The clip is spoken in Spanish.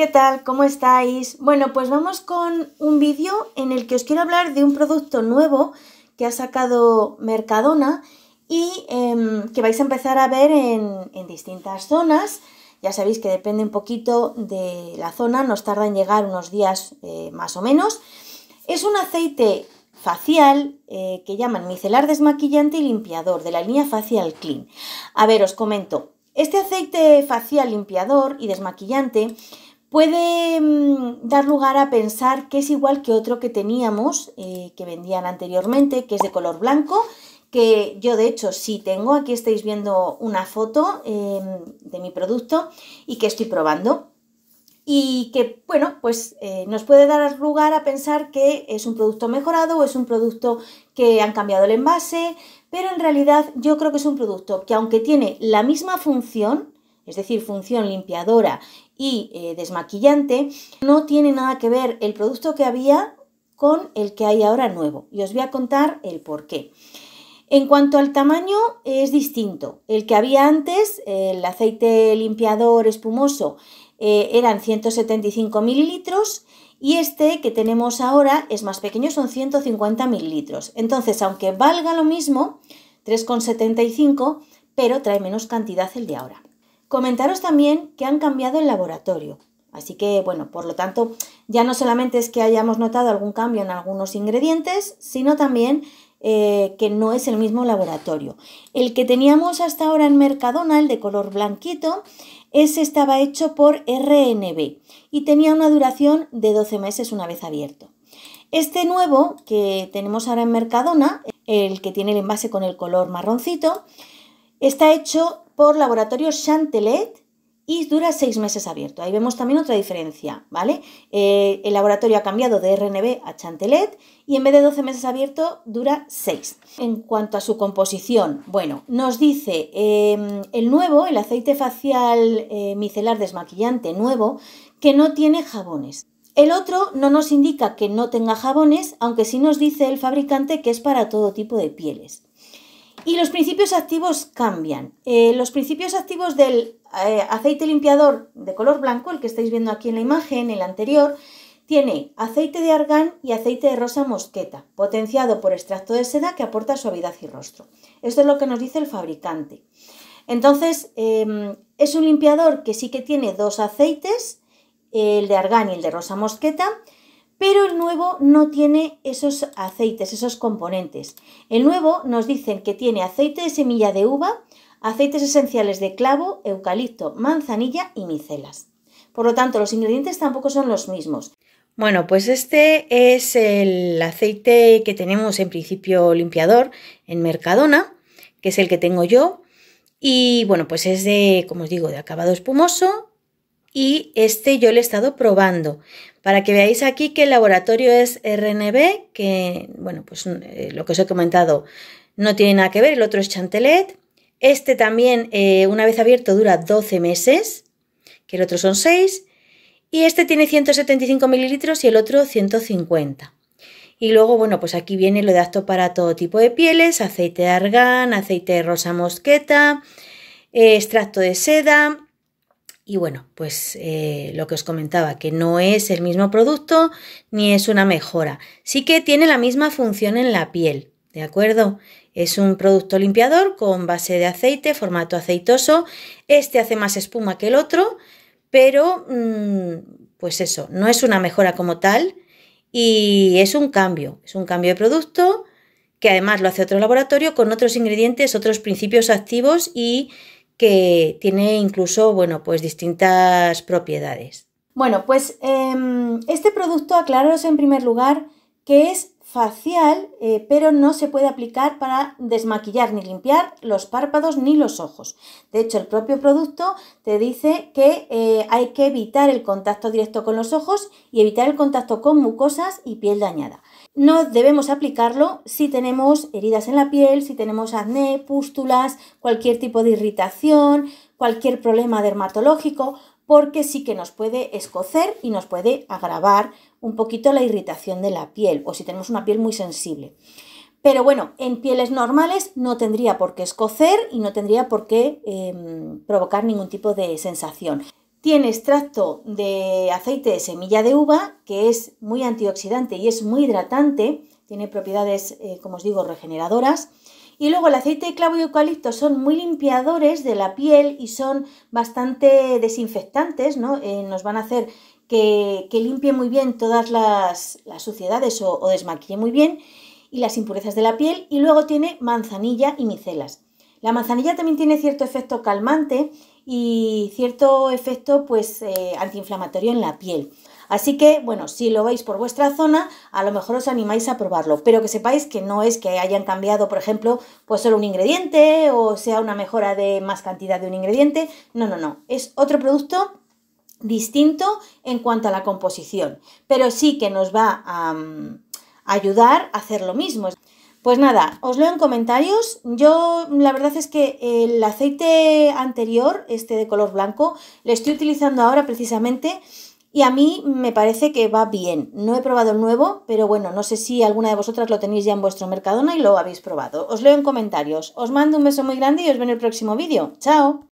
¿Qué tal? ¿Cómo estáis? Bueno, pues vamos con un vídeo en el que os quiero hablar de un producto nuevo que ha sacado Mercadona y em, que vais a empezar a ver en, distintas zonas. Ya sabéis que depende un poquito de la zona, nos tarda en llegar unos días eh, más o menos. Es un aceite facial eh, que llaman micelar desmaquillante y limpiador de la línea Facial Clean. A ver, os comento. Este aceite facial limpiador y desmaquillante puede mm, dar lugar a pensar que es igual que otro que teníamos, eh, que vendían anteriormente, que es de color blanco, que yo de hecho sí tengo, aquí estáis viendo una foto em, de mi producto y que estoy probando. Y que, bueno, pues eh, nos puede dar lugar a pensar que es un producto mejorado o es un producto que han cambiado el envase, pero en realidad yo creo que es un producto que aunque tiene la misma función, es decir, función limpiadora y eh, desmaquillante, no tiene nada que ver el producto que había con el que hay ahora nuevo. Y os voy a contar el por qué. En cuanto al tamaño, es distinto. El que había antes, el aceite limpiador espumoso, eh, eran 175 mililitros y este que tenemos ahora es más pequeño, son 150 mililitros. Entonces, aunque valga lo mismo, 3,75, pero trae menos cantidad el de ahora. Comentaros también que han cambiado el laboratorio. Así que, bueno, por lo tanto, ya no solamente es que hayamos notado algún cambio en algunos ingredientes, sino también eh, que no es el mismo laboratorio. El que teníamos hasta ahora en Mercadona, el de color blanquito, ese estaba hecho por RNB y tenía una duración de 12 meses una vez abierto. Este nuevo que tenemos ahora en Mercadona, el que tiene el envase con el color marroncito, está hecho por Chantelet y dura seis meses abierto. Ahí vemos también otra diferencia, ¿vale? Eh, el laboratorio ha cambiado de RNB a Chantelet y en vez de 12 meses abierto dura 6. En cuanto a su composición, bueno, nos dice em, el nuevo, el aceite facial eh, micelar desmaquillante nuevo, que no tiene jabones. El otro no nos indica que no tenga jabones, aunque sí nos dice el fabricante que es para todo tipo de pieles. Y los principios activos cambian. Eh, los principios activos del eh, aceite limpiador de color blanco, el que estáis viendo aquí en la imagen, el anterior, tiene aceite de argán y aceite de rosa mosqueta, potenciado por extracto de seda que aporta suavidad y rostro. Esto es lo que nos dice el fabricante. Entonces, em, es un limpiador que sí que tiene dos aceites, el de argán y el de rosa mosqueta, pero el nuevo no tiene esos aceites, esos componentes. El nuevo nos dicen que tiene aceite de semilla de uva, aceites esenciales de clavo, eucalipto, manzanilla y micelas. Por lo tanto, los ingredientes tampoco son los mismos. Bueno, pues este es el aceite que tenemos en principio limpiador en Mercadona, que es el que tengo yo. Y bueno, pues es de, como os digo, de acabado espumoso y este yo lo he estado probando para que veáis aquí que el laboratorio es RNB, que bueno, pues eh, lo que os he comentado no tiene nada que ver, el otro es Chantelet. Este también, eh, una vez abierto, dura 12 meses, que el otro son 6, y este tiene 175 mililitros y el otro 150. Y luego, bueno, pues aquí viene lo de acto para todo tipo de pieles, aceite de argán, aceite de rosa mosqueta, eh, extracto de seda, y bueno, pues eh, lo que os comentaba, que no es el mismo producto ni es una mejora. Sí que tiene la misma función en la piel, ¿de acuerdo? Es un producto limpiador con base de aceite, formato aceitoso. Este hace más espuma que el otro, pero mm, pues eso, no es una mejora como tal y es un cambio, es un cambio de producto que además lo hace otro laboratorio con otros ingredientes, otros principios activos y que tiene incluso, bueno, pues distintas propiedades. Bueno, pues em, este producto aclararos en primer lugar que es facial, eh, pero no se puede aplicar para desmaquillar ni limpiar los párpados ni los ojos. De hecho, el propio producto te dice que eh, hay que evitar el contacto directo con los ojos y evitar el contacto con mucosas y piel dañada. No debemos aplicarlo si tenemos heridas en la piel, si tenemos acné, pústulas, cualquier tipo de irritación, cualquier problema dermatológico, porque sí que nos puede escocer y nos puede agravar un poquito la irritación de la piel o si tenemos una piel muy sensible. Pero bueno, en pieles normales no tendría por qué escocer y no tendría por qué em, provocar ningún tipo de sensación. Tiene extracto de aceite de semilla de uva, que es muy antioxidante y es muy hidratante, tiene propiedades, eh, como os digo, regeneradoras. Y luego el aceite de clavo y eucalipto son muy limpiadores de la piel y son bastante desinfectantes, ¿no? Eh, nos van a hacer que, limpie muy bien todas las, suciedades o, desmaquille muy bien y las impurezas de la piel. Y luego tiene manzanilla y micelas. La manzanilla también tiene cierto efecto calmante y cierto efecto pues eh, antiinflamatorio en la piel. Así que, bueno, si lo veis por vuestra zona, a lo mejor os animáis a probarlo, pero que sepáis que no es que hayan cambiado, por ejemplo, pues solo un ingrediente o sea una mejora de más cantidad de un ingrediente. No, no, no, es otro producto distinto en cuanto a la composición, pero sí que nos va a mm, ayudar a hacer lo mismo. Pues nada, os leo en comentarios. Yo la verdad es que el aceite anterior, este de color blanco, le estoy utilizando ahora precisamente y a mí me parece que va bien. No he probado el nuevo, pero bueno, no sé si alguna de vosotras lo tenéis ya en vuestro Mercadona y lo habéis probado. Os leo en comentarios. Os mando un beso muy grande y os veo en el próximo vídeo. ¡Chao!